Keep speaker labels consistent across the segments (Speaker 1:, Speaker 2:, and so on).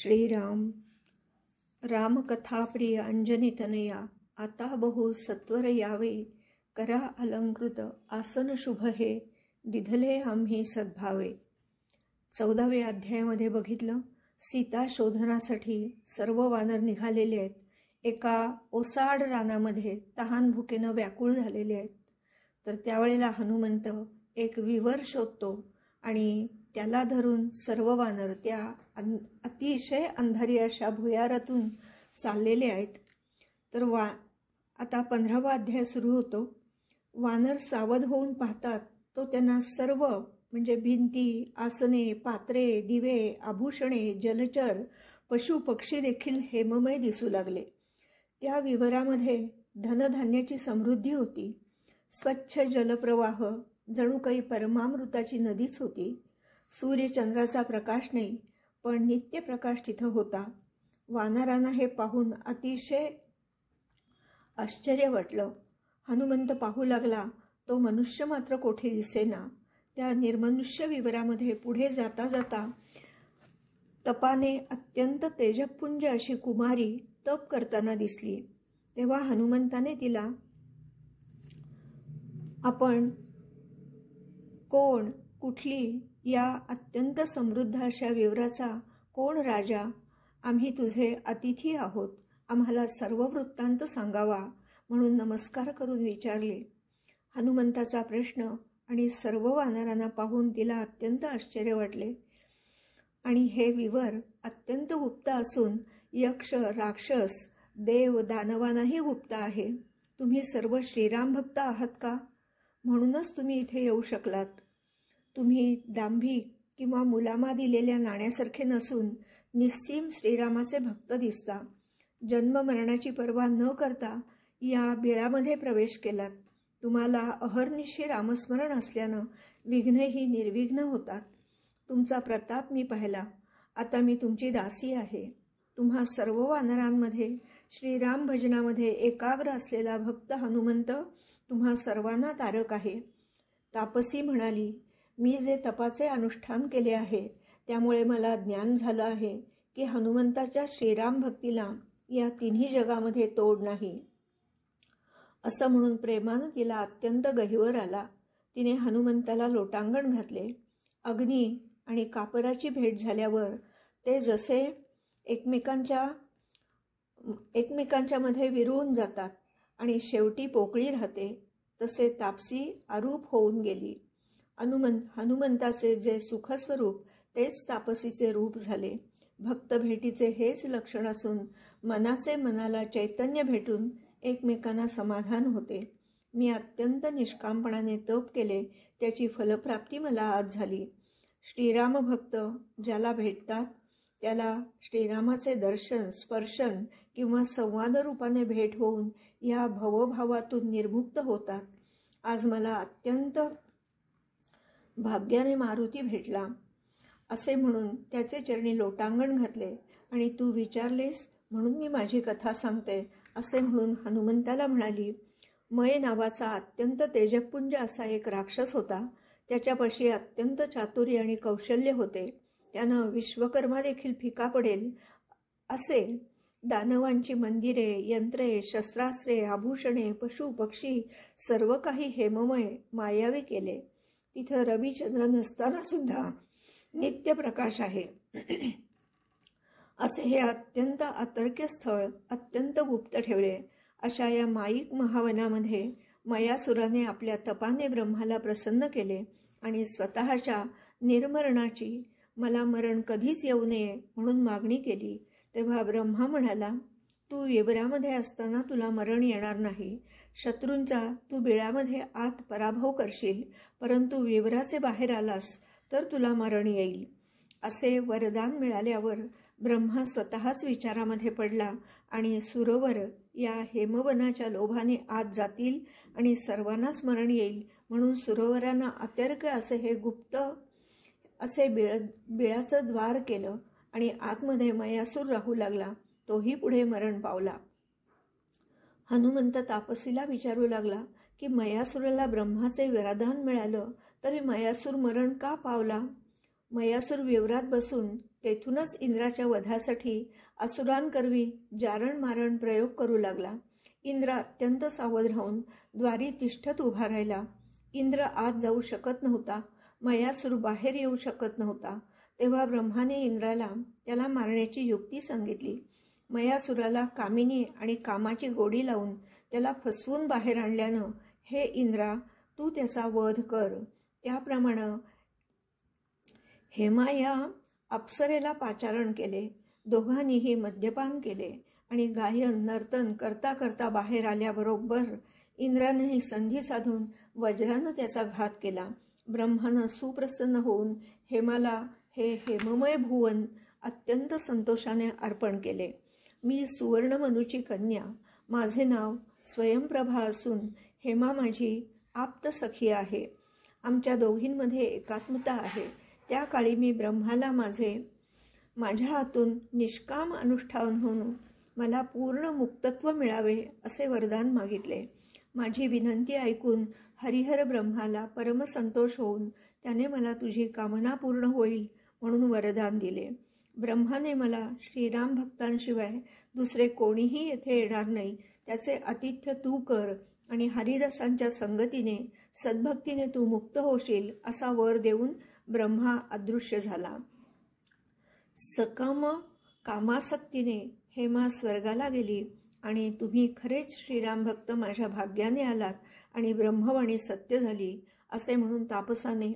Speaker 1: श्रीराम रामकथाप्रिय अंजनीतनया आता बहु सत्वर यावे करा अलंकृत आसन शुभ हे दिधले आम्ही सद्भावे चौदाव्या अध्यायामध्ये बघितलं सीता शोधनासाठी सर्व वानर निघालेले आहेत एका ओसाड रानामध्ये तहान भुकेनं व्याकुळ झालेले आहेत तर त्यावेळेला हनुमंत एक विवर शोधतो आणि त्याला धरून सर्व वानर त्या अन अतिशय अंधारी अशा भुयारातून चाललेले आहेत तर वा आता पंधरावा अध्याय सुरू होतो वानर सावध होऊन पाहतात तो त्यांना सर्व म्हणजे भिंती आसने पात्रे दिवे आभूषणे जलचर पशु पक्षी देखील हेममय दिसू लागले त्या विवरामध्ये धनधान्याची समृद्धी होती स्वच्छ जलप्रवाह जणू काही परमामृताची नदीच होती सूर्यचंद्राचा प्रकाश नाही पण नित्य प्रकाश तिथं होता वानरांना हे पाहून अतिशय आश्चर्य वाटलं हनुमंत पाहू लागला तो मनुष्य मात्र कोठे दिसेना त्या निर्मनुष्य विवरामध्ये पुढे जाता जाता तपाने अत्यंत तेजपुंज अशी कुमारी तप करताना दिसली तेव्हा हनुमंताने तिला आपण कोण कुठली या अत्यंत समृद्ध अशा विवराचा कोण राजा आम्ही तुझे अतिथी आहोत आम्हाला सर्व वृत्तांत सांगावा म्हणून नमस्कार करून विचारले हनुमंताचा प्रश्न आणि सर्व वानरांना पाहून तिला अत्यंत आश्चर्य वाटले आणि हे विवर अत्यंत गुप्त असून यक्ष राक्षस देव दानवांनाही गुप्त आहे तुम्ही सर्व श्रीराम भक्त आहात का म्हणूनच तुम्ही इथे येऊ शकलात तुम्ही दांभिक किंवा मुलामा दिलेल्या नाण्यासारखे नसून निस्सीम श्रीरामाचे भक्त दिसता जन्म मरणाची पर्वा न करता या बिळामध्ये प्रवेश केलात तुम्हाला अहर्निशी रामस्मरण असल्यानं विघ्नही निर्विघ्न होतात तुमचा प्रताप मी पाहिला आता मी तुमची दासी आहे तुम्हा सर्व वानरांमध्ये श्रीराम भजनामध्ये एकाग्र असलेला भक्त हनुमंत तुम्हा सर्वांना तारक आहे तापसी म्हणाली मी जे तपाचे अनुष्ठान केले आहे त्यामुळे मला ज्ञान झालं आहे की हनुमंताच्या श्रीराम भक्तीला या तिन्ही जगामध्ये तोड नाही असं म्हणून प्रेमानं तिला अत्यंत गहिवर आला तिने हनुमंताला लोटांगण घातले अग्नी आणि कापराची भेट झाल्यावर ते जसे एकमेकांच्या एकमेकांच्या मध्ये विरवून जातात आणि शेवटी पोकळी राहते तसे तापसी आरूप होऊन गेली हनुमंत हनुमंताचे जे सुखस्वरूप तेच तापसीचे रूप झाले भक्त भेटीचे हेच लक्षण असून मनाचे मनाला चैतन्य भेटून एकमेकांना समाधान होते मी अत्यंत निष्कामपणाने तप केले त्याची फलप्राप्ती मला आज झाली श्रीराम भक्त ज्याला भेटतात त्याला श्रीरामाचे दर्शन स्पर्शन किंवा संवाद रूपाने भेट होऊन या भवभावातून निर्मुक्त होतात आज मला अत्यंत भाग्याने मारुती भेटला असे म्हणून त्याचे चरणी लोटांगण घातले आणि तू विचारलेस म्हणून मी माझी कथा सांगते असे म्हणून हनुमंताला म्हणाली मय नावाचा अत्यंत तेजपुंज असा एक राक्षस होता त्याच्यापाशी अत्यंत चातुर्य आणि कौशल्य होते त्यानं विश्वकर्मा देखील फिका पडेल असे दानवांची मंदिरे यंत्रे शस्त्रास्त्रे आभूषणे पशु पक्षी सर्व काही हेममय मायावे केले तिथं रविचंद्र नसताना सुद्धा प्रकाश आहे असे हे अत्यंत आतर्क्य स्थळ अत्यंत गुप्त ठेवले अशा या माईक महावनामध्ये मयासुराने आपल्या तपाने ब्रह्माला प्रसन्न केले आणि स्वतःच्या निर्मरणाची मला मरण कधीच येऊ नये म्हणून मागणी केली तेव्हा ब्रह्मा म्हणाला तू येबरामध्ये असताना तुला मरण येणार नाही शत्रूंचा तू बिळामध्ये आत पराभव करशील परंतु विवराचे बाहेर आलास तर तुला मरण येईल असे वरदान मिळाल्यावर ब्रह्मा स्वतःच विचारामध्ये पडला आणि सुरोवर या हेमवनाच्या लोभाने आत जातील आणि सर्वांनाच मरण येईल म्हणून सुरोवरांना अत्यर्क असे हे गुप्त असे बिळ बिळाचं द्वार केलं आणि आतमध्ये मयासूर राहू लागला तोही पुढे मरण पावला हनुमंत तापसीला विचारू लागला की मयासुराला ब्रह्माचे विराधान मिळालं तरी मयासूर मरण का पावला मयासूर विवरात बसून तेथूनच इंद्राच्या वधासाठी असुरांकरवी जारण मारण प्रयोग करू लागला इंद्र अत्यंत सावध राहून द्वारी तिष्ठत उभा राहिला इंद्र आत जाऊ शकत नव्हता मयासूर बाहेर येऊ शकत नव्हता तेव्हा ब्रह्माने इंद्राला त्याला मारण्याची युक्ती सांगितली मयासुराला कामिनी आणि कामाची गोडी लावून त्याला फसवून बाहेर आणल्यानं हे इंद्रा तू त्याचा वध कर त्याप्रमाणे हेमाया अप्सरेला पाचारण केले दोघांनीही मद्यपान केले आणि गायन नर्तन करता करता बाहेर आल्याबरोबर इंद्रानंही संधी साधून वज्रानं त्याचा घात केला ब्रह्मानं सुप्रसन्न होऊन हेमाला हे हेममय भुवन अत्यंत संतोषाने अर्पण केले मी सुवर्णमनुची कन्या माझे नाव स्वयंप्रभा असून हेमा माझी आप्त सखी आहे आमच्या दोघींमध्ये एकात्मता आहे त्या काळी मी ब्रह्माला माझे माझ्या हातून निष्काम अनुष्ठान होऊन मला पूर्ण मुक्तत्व मिळावे असे वरदान मागितले माझी विनंती ऐकून हरिहर ब्रह्माला परमसंतोष होऊन त्याने मला तुझी कामना पूर्ण होईल म्हणून वरदान दिले ब्रह्माने मला श्रीराम भक्तांशिवाय दुसरे कोणीही येथे येणार नाही त्याचे आतिथ्य तू कर आणि हरिदासांच्या संगतीने सद्भक्तीने तू मुक्त होशील असा वर देऊन ब्रह्मा अदृश्य झाला सकम कामासक्तीने हेमा स्वर्गाला गेली आणि तुम्ही खरेच श्रीराम भक्त माझ्या भाग्याने आलात आणि ब्रह्मवाणी सत्य झाली असे म्हणून तापसाने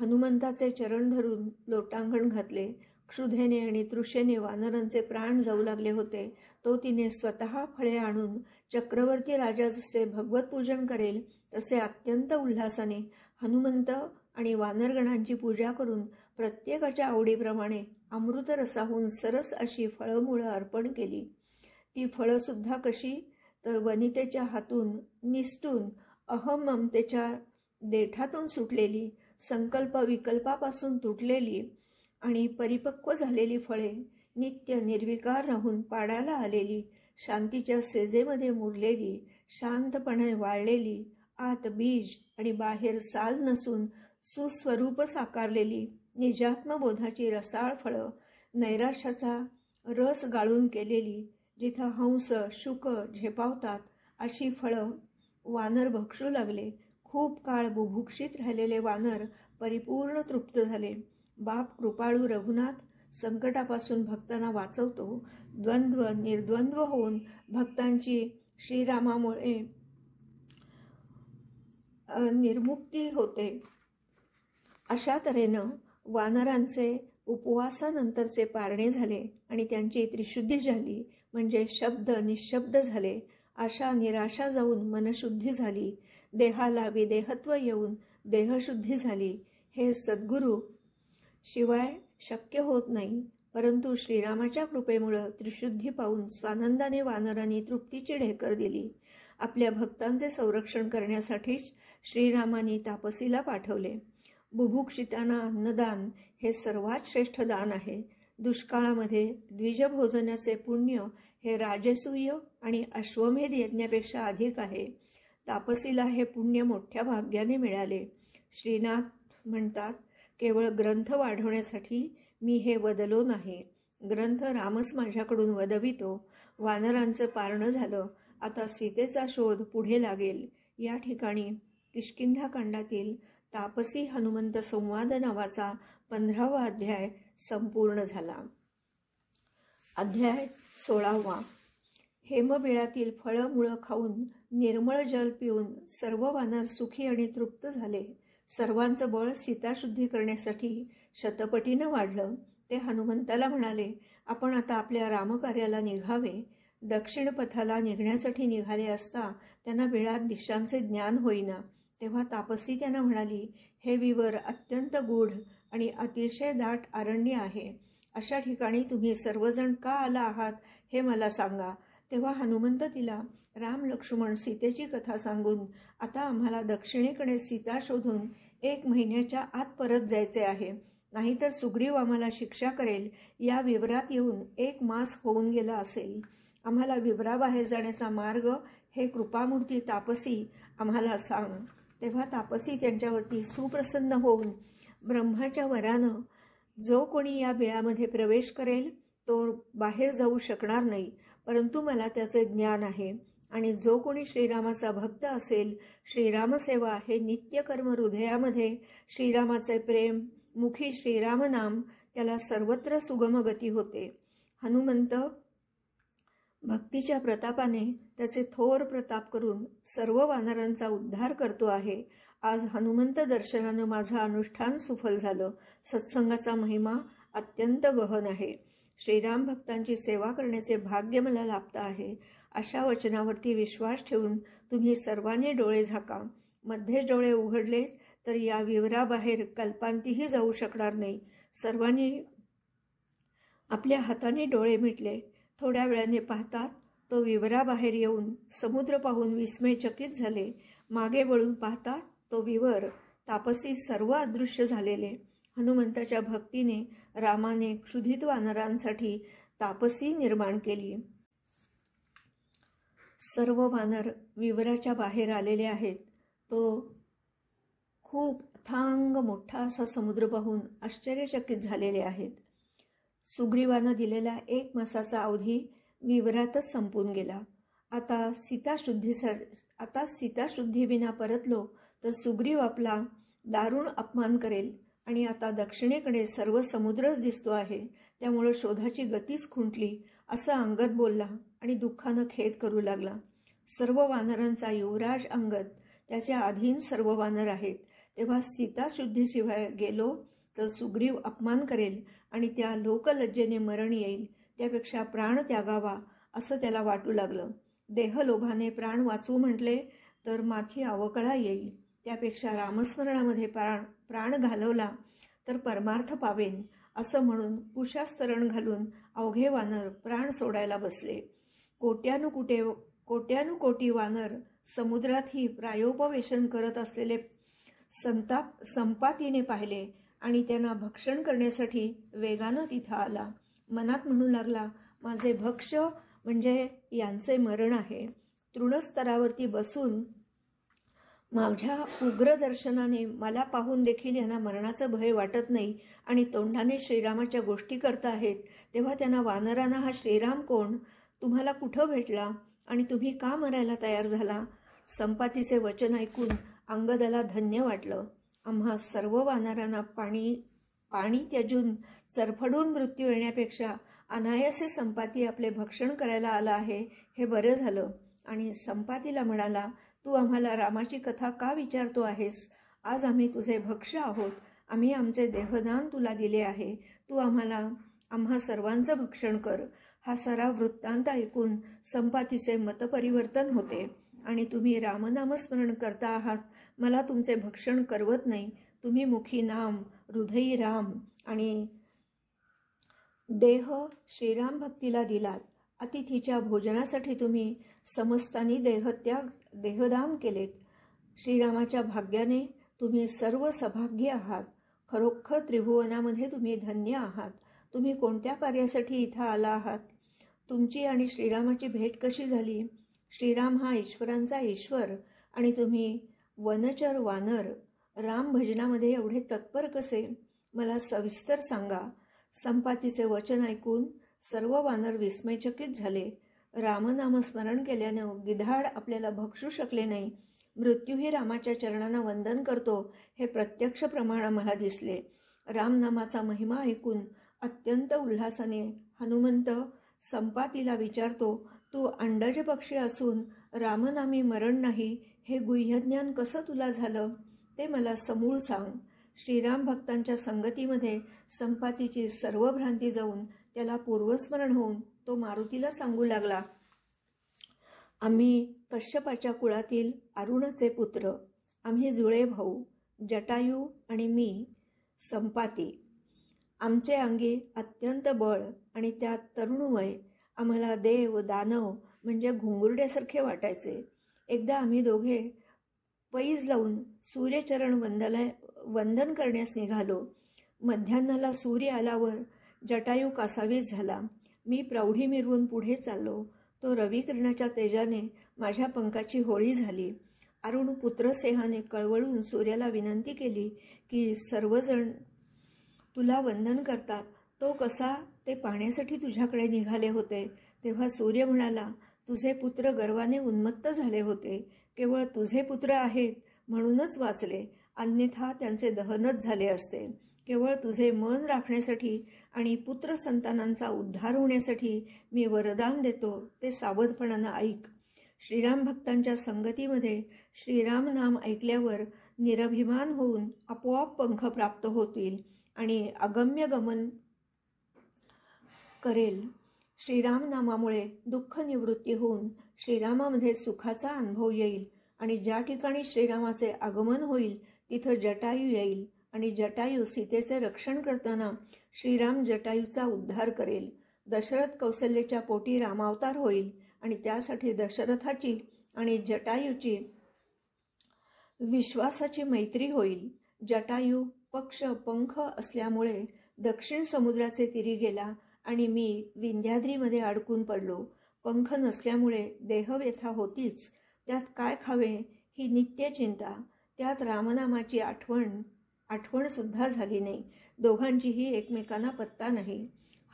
Speaker 1: हनुमंताचे चरण धरून लोटांगण घातले क्षुधेने आणि तृषेने वानरांचे प्राण जाऊ लागले होते तो तिने स्वतः फळे आणून चक्रवर्ती राजा जसे भगवत पूजन करेल तसे अत्यंत उल्हासाने हनुमंत आणि वानरगणांची पूजा करून प्रत्येकाच्या आवडीप्रमाणे अमृतरसाहून सरस अशी फळमुळं अर्पण केली ती फळंसुद्धा कशी तर वनितेच्या हातून निसटून अहम ममतेच्या देठातून सुटलेली संकल्प विकल्पापासून तुटलेली आणि परिपक्व झालेली फळे नित्य निर्विकार राहून पाडाला आलेली शांतीच्या सेजेमध्ये मुरलेली शांतपणे वाळलेली आत बीज आणि बाहेर साल नसून सुस्वरूप साकारलेली निजात्मबोधाची रसाळ फळं नैराश्याचा रस गाळून केलेली जिथं हंस शुक झेपावतात अशी फळं वानर भक्षू लागले खूप काळ बुभुक्षित राहिलेले वानर परिपूर्ण तृप्त झाले बाप कृपाळू रघुनाथ संकटापासून भक्तांना वाचवतो द्वंद्व निर्द्वंद्व होऊन भक्तांची श्रीरामामुळे निर्मुक्ती होते अशा तऱ्हेनं वानरांचे उपवासानंतरचे पारणे झाले आणि त्यांची त्रिशुद्धी झाली म्हणजे शब्द निशब्द झाले आशा निराशा जाऊन मनशुद्धी झाली देहाला विदेहत्व येऊन देहशुद्धी झाली हे सद्गुरू शिवाय शक्य होत नाही परंतु श्रीरामाच्या कृपेमुळं त्रिशुद्धी पाहून स्वानंदाने वानरांनी तृप्तीची ढेकर दिली आपल्या भक्तांचे संरक्षण करण्यासाठीच श्रीरामाने तापसीला पाठवले बुभुक्षितांना अन्नदान हे सर्वात श्रेष्ठ दान आहे दुष्काळामध्ये द्विजभोजनाचे पुण्य हे राजसूय आणि अश्वमेध यज्ञापेक्षा अधिक आहे तापसीला हे पुण्य मोठ्या भाग्याने मिळाले श्रीनाथ म्हणतात केवळ ग्रंथ वाढवण्यासाठी मी हे बदलो नाही ग्रंथ रामच माझ्याकडून वदवितो वानरांचं पारणं झालं आता सीतेचा शोध पुढे लागेल या ठिकाणी किष्किंधाकांडातील तापसी हनुमंत संवाद नावाचा पंधरावा अध्याय संपूर्ण झाला अध्याय सोळावा हेमबिळातील फळं मुळं खाऊन निर्मळ जल पिऊन सर्व वानर सुखी आणि तृप्त झाले सर्वांचं बळ सीताशुद्धी करण्यासाठी शतपटीनं वाढलं ते हनुमंताला म्हणाले आपण आता आपल्या रामकार्याला निघावे दक्षिण पथाला निघण्यासाठी निघाले असता त्यांना वेळात दिशांचे ज्ञान होईना तेव्हा तापसी त्यांना म्हणाली हे विवर अत्यंत गूढ आणि अतिशय दाट आरण्य आहे अशा ठिकाणी तुम्ही सर्वजण का आला आहात हे मला सांगा तेव्हा हनुमंत तिला राम लक्ष्मण सीतेची कथा सांगून आता आम्हाला दक्षिणेकडे सीता शोधून एक महिन्याच्या आत परत जायचे आहे नाहीतर सुग्रीव आम्हाला शिक्षा करेल या विवरात येऊन एक मास होऊन गेला असेल आम्हाला विवराबाहेर जाण्याचा मार्ग हे कृपामूर्ती तापसी आम्हाला सांग तेव्हा तापसी त्यांच्यावरती सुप्रसन्न होऊन ब्रह्माच्या वरानं जो कोणी या बिळामध्ये प्रवेश करेल तो बाहेर जाऊ शकणार नाही परंतु मला त्याचे ज्ञान आहे आणि जो कोणी श्रीरामाचा भक्त असेल श्रीरामसेवा हे नित्यकर्म हृदयामध्ये श्रीरामाचे प्रेम मुखी श्रीरामनाम त्याला सर्वत्र सुगमगती होते हनुमंत भक्तीच्या प्रतापाने त्याचे थोर प्रताप करून सर्व वानरांचा उद्धार करतो आहे आज हनुमंत दर्शनानं माझं अनुष्ठान सुफल झालं सत्संगाचा महिमा अत्यंत गहन आहे श्रीराम भक्तांची सेवा करण्याचे भाग्य मला लाभत आहे अशा वचनावरती विश्वास ठेवून तुम्ही सर्वांनी डोळे झाका मध्ये डोळे उघडले तर या विवराबाहेर कल्पांतीही जाऊ शकणार नाही सर्वांनी आपल्या हाताने डोळे मिटले थोड्या वेळाने पाहतात तो विवराबाहेर येऊन समुद्र पाहून विस्मयचकित झाले मागे वळून पाहतात तो विवर तापसी सर्व अदृश्य झालेले हनुमंताच्या भक्तीने रामाने क्षुधित वानरांसाठी तापसी निर्माण केली सर्व वानर विवराच्या बाहेर आलेले आहेत तो खूप थांग मोठा असा समुद्र पाहून आश्चर्यचकित झालेले आहेत सुग्रीवानं दिलेला एक मासाचा अवधी विवरातच संपून गेला आता सीताशुद्धी आता विना परतलो तर सुग्रीव आपला दारुण अपमान करेल आणि आता दक्षिणेकडे सर्व समुद्रच दिसतो आहे त्यामुळं शोधाची गतीच खुंटली असं अंगद बोलला आणि दुःखानं खेद करू लागला सर्व वानरांचा युवराज अंगद त्याच्या अधीन सर्व वानर आहेत तेव्हा सीता शुद्धीशिवाय गेलो तर सुग्रीव अपमान करेल आणि त्या लोकलज्जेने मरण येईल त्यापेक्षा प्राण त्यागावा असं त्याला वाटू लागलं देहलोभाने प्राण वाचू म्हटले तर माथी अवकळा येईल त्यापेक्षा रामस्मरणामध्ये प्राण प्राण घालवला तर परमार्थ पावेन असं म्हणून कुशास्तरण घालून अवघे वानर प्राण सोडायला बसले कोट्यानुकुटे कोट्यानुकोटी वानर समुद्रातही प्रायोपवेशन करत असलेले संताप संपातीने पाहिले आणि त्यांना भक्षण करण्यासाठी वेगानं तिथं आला मनात म्हणू लागला माझे भक्ष म्हणजे यांचे मरण आहे तृणस्तरावरती बसून माझ्या उग्र दर्शनाने मला पाहून देखील यांना मरणाचं भय वाटत नाही आणि तोंडाने श्रीरामाच्या गोष्टी करत आहेत तेव्हा त्यांना वानरांना हा श्रीराम कोण तुम्हाला कुठं भेटला आणि तुम्ही का मरायला तयार झाला संपातीचे वचन ऐकून अंगदला धन्य वाटलं आम्हा सर्व वानरांना पाणी पाणी त्याजून चरफडून मृत्यू येण्यापेक्षा अनायसे संपाती आपले भक्षण करायला आला आहे हे बरं झालं आणि संपातीला म्हणाला तू आम्हाला रामाची कथा का विचारतो आहेस आज आम्ही तुझे भक्ष आहोत आम्ही आमचे देहदान तुला दिले आहे तू आम्हाला आम्हा सर्वांचं भक्षण कर हा सारा वृत्तांत ऐकून संपातीचे मतपरिवर्तन होते आणि तुम्ही रामनामस्मरण करता आहात मला तुमचे भक्षण करवत नाही तुम्ही मुखी नाम हृदयी राम आणि देह श्रीराम भक्तीला दिलात अतिथीच्या भोजनासाठी तुम्ही समस्तानी देहत्याग देहदान केलेत श्रीरामाच्या भाग्याने तुम्ही सर्व सभाग्य आहात खरोखर त्रिभुवनामध्ये तुम्ही धन्य आहात तुम्ही कोणत्या कार्यासाठी इथं आला आहात तुमची आणि श्रीरामाची भेट कशी झाली श्रीराम हा ईश्वरांचा ईश्वर आणि तुम्ही वनचर वानर राम भजनामध्ये एवढे तत्पर कसे मला सविस्तर सांगा संपातीचे वचन ऐकून सर्व वानर विस्मयचकित झाले रामनाम स्मरण केल्यानं गिधाड आपल्याला भक्षू शकले नाही मृत्यूही रामाच्या चरणांना वंदन करतो हे प्रत्यक्ष प्रमाण आम्हाला दिसले रामनामाचा महिमा ऐकून अत्यंत उल्हासाने हनुमंत संपातीला विचारतो तू अंडज पक्षी असून रामनामी मरण नाही हे गुह्यज्ञान कसं तुला झालं ते मला समूळ सांग श्रीराम भक्तांच्या संगतीमध्ये संपातीची सर्व भ्रांती जाऊन त्याला पूर्वस्मरण होऊन तो मारुतीला सांगू लागला आम्ही कश्यपाच्या कुळातील अरुणचे पुत्र आम्ही जुळे भाऊ जटायू आणि मी संपाती आमचे अंगी अत्यंत बळ आणि त्यात तरुणवय आम्हाला देव दानव म्हणजे घुंगुरड्यासारखे वाटायचे एकदा आम्ही दोघे पैज लावून सूर्यचरण वंदला वंदन करण्यास निघालो मध्यान्हाला सूर्य आल्यावर जटायू कासावीस झाला मी प्रौढी मिरवून पुढे चाललो तो रविकिरणाच्या तेजाने माझ्या पंखाची होळी झाली अरुण पुत्रसेहाने कळवळून सूर्याला विनंती केली की सर्वजण तुला वंदन करतात तो कसा ते पाहण्यासाठी तुझ्याकडे निघाले होते तेव्हा सूर्य म्हणाला तुझे पुत्र गर्वाने उन्मत्त झाले होते केवळ तुझे पुत्र आहेत म्हणूनच वाचले अन्यथा त्यांचे दहनच झाले असते केवळ तुझे मन राखण्यासाठी आणि पुत्र संतानांचा उद्धार होण्यासाठी मी वरदान देतो ते सावधपणानं ऐक श्रीराम भक्तांच्या संगतीमध्ये श्रीराम नाम ऐकल्यावर निरभिमान होऊन आपोआप पंख प्राप्त होतील आणि अगम्य गमन करेल श्रीरामनामामुळे दुःख निवृत्ती होऊन श्रीरामामध्ये सुखाचा अनुभव येईल आणि ज्या ठिकाणी श्रीरामाचे आगमन होईल तिथं जटायू येईल आणि जटायू सीतेचे रक्षण करताना श्रीराम जटायूचा उद्धार करेल दशरथ कौशल्याच्या पोटी रामावतार होईल आणि त्यासाठी दशरथाची आणि जटायूची विश्वासाची मैत्री होईल जटायू पक्ष पंख असल्यामुळे दक्षिण समुद्राचे तिरी गेला आणि मी विंध्याद्रीमध्ये अडकून पडलो पंख नसल्यामुळे देहव्यथा होतीच त्यात काय खावे ही नित्य चिंता त्यात रामनामाची आठवण आठवणसुद्धा झाली नाही दोघांचीही एकमेकांना पत्ता नाही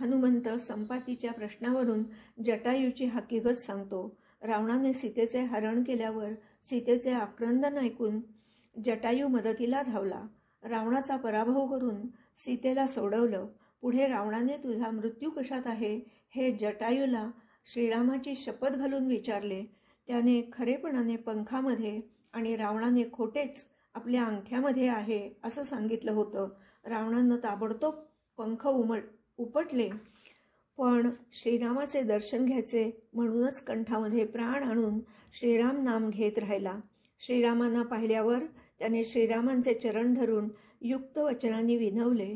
Speaker 1: हनुमंत संपातीच्या प्रश्नावरून जटायूची हकीकत सांगतो रावणाने सीतेचे हरण केल्यावर सीतेचे आक्रंदन ऐकून जटायू मदतीला धावला रावणाचा पराभव करून सीतेला सोडवलं पुढे रावणाने तुझा मृत्यू कशात आहे हे जटायूला श्रीरामाची शपथ घालून विचारले त्याने खरेपणाने पंखामध्ये आणि रावणाने खोटेच आपल्या अंगठ्यामध्ये आहे असं सांगितलं होतं रावणांना ताबडतोब पंख उमट उपटले पण श्रीरामाचे दर्शन घ्यायचे म्हणूनच कंठामध्ये प्राण आणून श्रीराम नाम घेत राहिला श्रीरामांना पाहिल्यावर त्याने श्रीरामांचे चरण धरून युक्त वचनांनी विनवले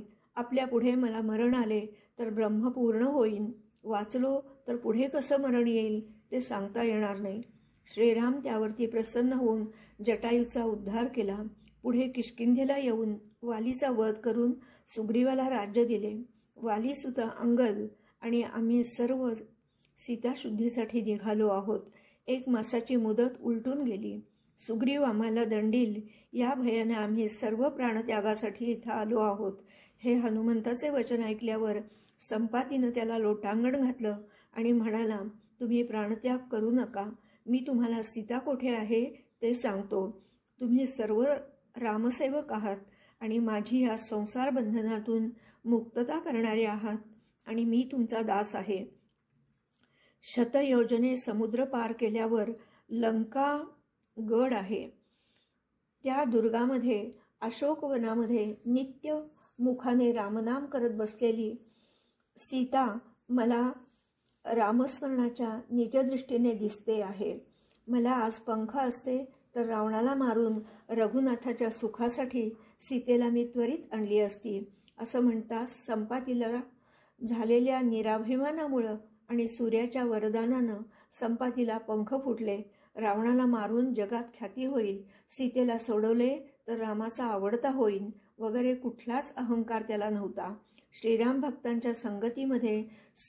Speaker 1: पुढे मला मरण आले तर ब्रह्म पूर्ण होईन वाचलो तर पुढे कसं मरण येईल ते सांगता येणार नाही श्रीराम त्यावरती प्रसन्न होऊन जटायूचा उद्धार केला पुढे किशकिंधेला येऊन वालीचा वध करून सुग्रीवाला राज्य दिले वाली सुद्धा अंगद आणि आम्ही सर्व सीताशुद्धीसाठी निघालो आहोत एक मासाची मुदत उलटून गेली सुग्रीव आम्हाला दंडील या भयाने आम्ही सर्व प्राणत्यागासाठी इथं आलो आहोत हे हनुमंताचे वचन ऐकल्यावर संपातीनं त्याला लोटांगण घातलं आणि म्हणाला तुम्ही प्राणत्याग करू नका मी तुम्हाला सीता कोठे आहे ते सांगतो तुम्ही सर्व रामसेवक आहात आणि माझी या संसार बंधनातून मुक्तता करणारे आहात आणि मी तुमचा दास आहे शतयोजने समुद्र पार केल्यावर लंका गड आहे त्या दुर्गामध्ये अशोकवनामध्ये नित्य मुखाने रामनाम करत बसलेली सीता मला रामस्मरणाच्या निजदृष्टीने दिसते आहे मला आज पंख असते तर रावणाला मारून रघुनाथाच्या सुखासाठी सीतेला मी त्वरित आणली असती असं म्हणता संपातीला झालेल्या निराभिमानामुळं आणि सूर्याच्या वरदानानं संपातीला पंख फुटले रावणाला मारून जगात ख्याती होईल सीतेला सोडवले तर रामाचा आवडता होईल वगैरे कुठलाच अहंकार त्याला नव्हता श्रीराम भक्तांच्या संगतीमध्ये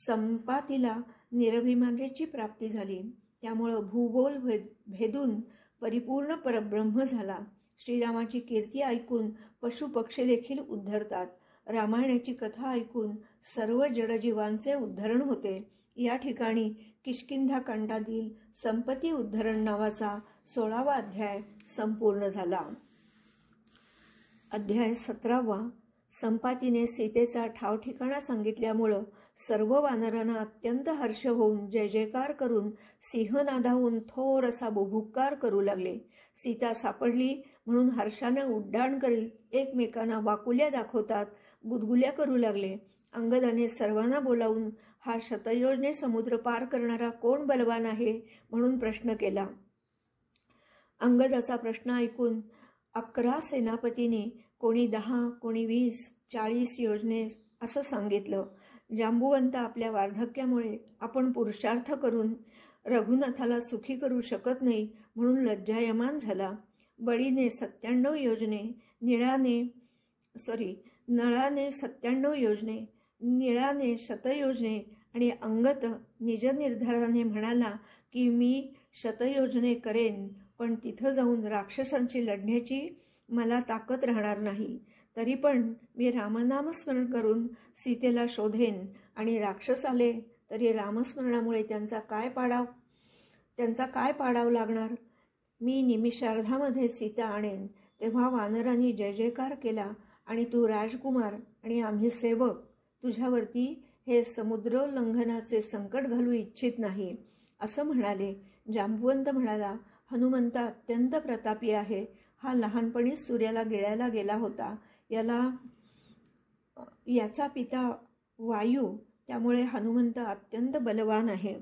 Speaker 1: संपातीला निरभिमानेची प्राप्ती झाली त्यामुळं भूगोल भेद भेदून परिपूर्ण परब्रह्म झाला श्रीरामाची कीर्ती ऐकून पशुपक्षी देखील उद्धरतात रामायणाची कथा ऐकून सर्व जडजीवांचे उद्धरण होते या ठिकाणी किशकिंधा कांडातील संपती उद्धरण नावाचा सोळावा अध्याय संपूर्ण झाला अध्याय सतरावा संपातीने सीतेचा ठावठिकाणा सांगितल्यामुळं सर्व वानरांना अत्यंत हर्ष होऊन जय जयकार करून सिंहनादाहून थोर असा बुभुक्कार करू लागले सीता सापडली म्हणून हर्षानं उड्डाण करीत एकमेकांना वाकुल्या दाखवतात गुदगुल्या करू लागले अंगदाने सर्वांना बोलावून हा शतयोजने समुद्र पार करणारा कोण बलवान आहे म्हणून प्रश्न केला अंगदाचा प्रश्न ऐकून अकरा सेनापतींनी कोणी दहा कोणी वीस चाळीस योजने असं सांगितलं जांबुवंत आपल्या वार्धक्यामुळे आपण पुरुषार्थ करून रघुनाथाला सुखी करू शकत नाही म्हणून लज्जायमान झाला बळीने सत्त्याण्णव योजने निळाने सॉरी नळाने सत्त्याण्णव योजने निळाने शतयोजने आणि अंगत निजनिर्धाराने म्हणाला की मी शतयोजने करेन पण तिथं जाऊन राक्षसांची लढण्याची मला ताकद राहणार नाही तरी पण मी रामनामस्मरण करून सीतेला शोधेन आणि राक्षस आले तरी रामस्मरणामुळे त्यांचा काय पाडाव त्यांचा काय पाडाव लागणार मी निमिषार्धामध्ये सीता आणेन तेव्हा वानरांनी जय जयकार केला आणि तू राजकुमार आणि आम्ही सेवक तुझ्यावरती हे समुद्रोल्लंघनाचे संकट घालू इच्छित नाही असं म्हणाले जांबुवंत म्हणाला हनुमंत अत्यंत प्रतापी आहे हा लहानपणी सूर्याला गिळायला गेला होता याला याचा पिता वायू त्यामुळे हनुमंत अत्यंत बलवान आहे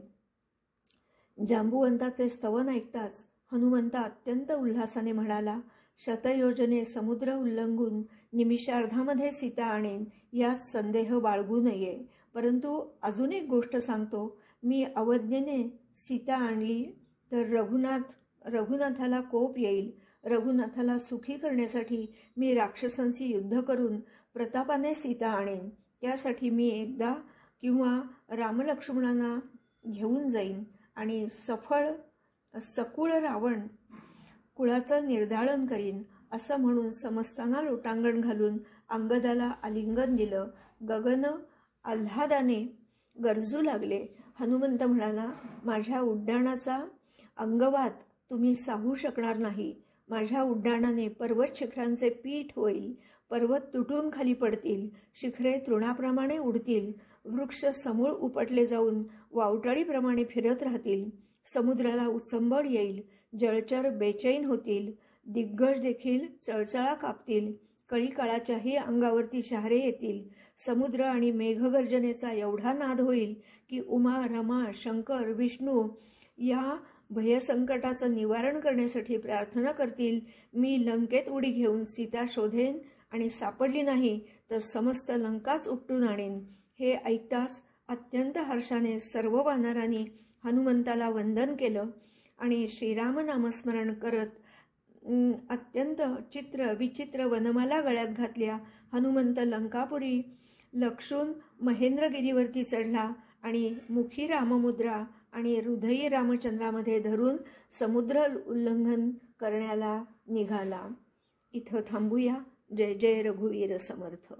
Speaker 1: जांबुवंताचे स्तवन ऐकताच हनुमंत अत्यंत उल्हासाने म्हणाला शतयोजने समुद्र उल्लंघून निमिषार्धामध्ये सीता आणेन यात संदेह बाळगू नये परंतु अजून एक गोष्ट सांगतो मी अवज्ञेने सीता आणली तर रघुनाथ रघुनाथाला कोप येईल रघुनाथाला सुखी करण्यासाठी मी राक्षसांशी युद्ध करून प्रतापाने सीता आणेन त्यासाठी मी एकदा किंवा रामलक्ष्मणांना घेऊन जाईन आणि सफळ सकुळ रावण कुळाचं निर्धारण करीन असं म्हणून समस्तांना लोटांगण घालून अंगदाला आलिंगन दिलं गगन आल्हादाने गरजू लागले हनुमंत म्हणाला माझ्या उड्डाणाचा अंगवात तुम्ही साहू शकणार नाही माझ्या उड्डाणाने पर्वत शिखरांचे पीठ होईल पर्वत तुटून खाली पडतील शिखरे तृणाप्रमाणे उडतील वृक्ष समूळ उपटले जाऊन वावटाळीप्रमाणे फिरत राहतील समुद्राला उचंबळ येईल जळचर बेचैन होतील दिग्गज देखील चळचळा कापतील कळी काळाच्याही अंगावरती शहरे येतील समुद्र आणि मेघगर्जनेचा एवढा नाद होईल की उमा रमा शंकर विष्णू या भयसंकटाचं निवारण करण्यासाठी प्रार्थना करतील मी लंकेत उडी घेऊन सीता शोधेन आणि सापडली नाही तर समस्त लंकाच उपटून आणेन हे ऐकताच अत्यंत हर्षाने सर्व वानरांनी हनुमंताला वंदन केलं आणि श्रीराम नामस्मरण करत अत्यंत चित्र विचित्र वनमाला गळ्यात घातल्या हनुमंत लंकापुरी लक्षून महेंद्रगिरीवरती चढला आणि मुखी राममुद्रा आणि हृदयी रामचंद्रामध्ये धरून समुद्र उल्लंघन करण्याला निघाला इथं थांबूया जय जय रघुवीर समर्थ